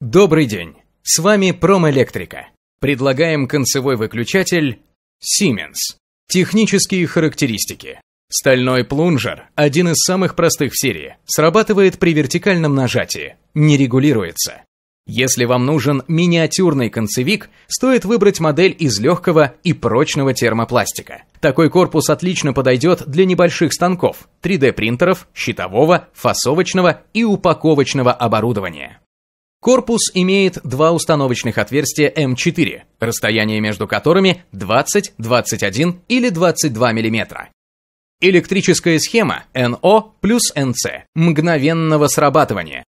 Добрый день! С вами Промэлектрика. Предлагаем концевой выключатель Siemens. Технические характеристики. Стальной плунжер, один из самых простых в серии, срабатывает при вертикальном нажатии, не регулируется. Если вам нужен миниатюрный концевик, стоит выбрать модель из легкого и прочного термопластика. Такой корпус отлично подойдет для небольших станков, 3D-принтеров, щитового, фасовочного и упаковочного оборудования. Корпус имеет два установочных отверстия М4, расстояние между которыми 20, 21 или 22 мм. Электрическая схема NO плюс NC мгновенного срабатывания.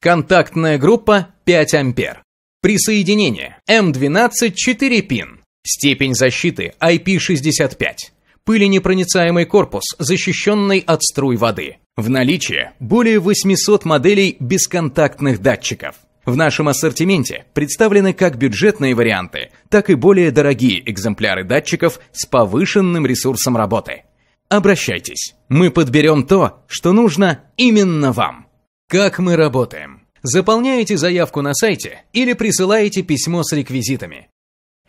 Контактная группа 5 ампер. Присоединение М12 4 пин. Степень защиты IP65 пыленепроницаемый корпус, защищенный от струй воды. В наличии более 800 моделей бесконтактных датчиков. В нашем ассортименте представлены как бюджетные варианты, так и более дорогие экземпляры датчиков с повышенным ресурсом работы. Обращайтесь, мы подберем то, что нужно именно вам. Как мы работаем? Заполняете заявку на сайте или присылаете письмо с реквизитами.